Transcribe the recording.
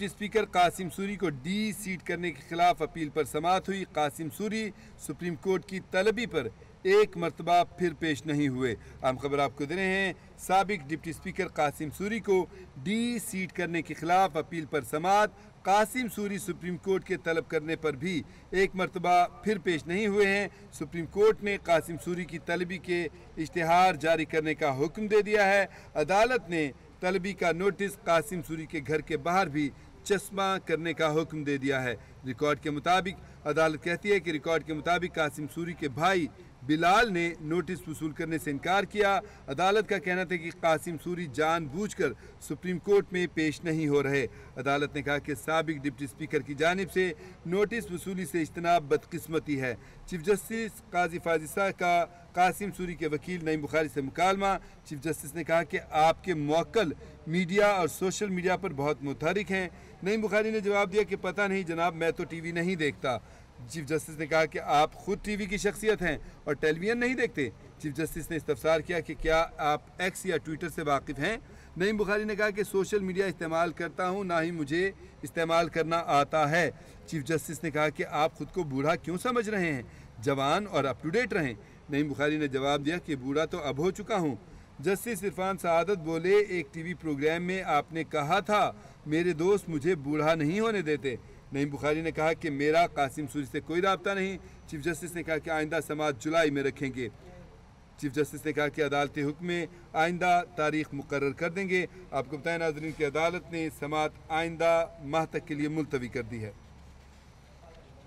deputy speaker Qasim Suri को D seat करने के खिलाफ अपील पर समात हुई कासिम सूरी सुप्रीम कोर्ट की तलबी पर एक मरतबा फिर पेश नहीं हुए अहम खबर आपको दे रहे हैं सबक डिप्टी स्पीकर कासिम सूरी को डी सीट करने के खिलाफ अपील पर समात कासिम सूरी सुप्रीम कोर्ट के तलब करने पर भी एक मरतबा फिर पेश नहीं हुए हैं सुप्रीम कोर्ट ने कासिम सूरी की तलबी के इश्तहार जारी करने का हुक्म दे दिया है अदालत ने तलबी का नोटिस कासिम सूरी के घर के बाहर भी चश्मा करने का हुक्म दे दिया है रिकॉर्ड के मुताबिक अदालत कहती है कि रिकॉर्ड के मुताबिक कासिम सूरी के भाई बिलाल ने नोटिस वसूल करने से इनकार किया अदालत का कहना था कि कासिम सूरी जानबूझकर सुप्रीम कोर्ट में पेश नहीं हो रहे अदालत ने कहा कि सबक डिप्टी स्पीकर की जानब से नोटिस वसूली से इजतनाब बदकस्मती है चीफ जस्टिस काजी फाजिसा का कासिम सूरी के वकील नईम बुखारी से मुकालमा चीफ जस्टिस ने कहा कि आपके मौकल मीडिया और सोशल मीडिया पर बहुत मुतहरिक हैं नई बुखारी ने जवाब दिया कि पता नहीं जनाब मैं तो टी वी नहीं देखता चीफ जस्टिस ने कहा कि आप खुद टीवी की शख्सियत हैं और टेलीविज़न नहीं देखते चीफ जस्टिस ने इस्तफसार किया कि क्या आप एक्स या ट्विटर से वाकिफ़ हैं नईम बुखारी ने कहा कि सोशल मीडिया इस्तेमाल करता हूं ना ही मुझे इस्तेमाल करना आता है चीफ जस्टिस ने कहा कि आप ख़ुद को बूढ़ा क्यों समझ रहे हैं जवान और अप टू डेट रहें नईम बुखारी ने जवाब दिया कि बूढ़ा तो अब हो चुका हूँ जस्टिस इरफान सदत बोले एक टी प्रोग्राम में आपने कहा था मेरे दोस्त मुझे बूढ़ा नहीं होने देते नईम बुखारी ने कहा कि मेरा कासिम सूरी से कोई रबता नहीं चीफ जस्टिस ने कहा कि आइंदा समाज जुलाई में रखेंगे चीफ जस्टिस ने कहा कि अदालती हुक्म में आइंदा तारीख मुकर कर देंगे आपको बताया नाजरीन की अदालत ने समात आइंदा माह तक के लिए मुलतवी कर दी है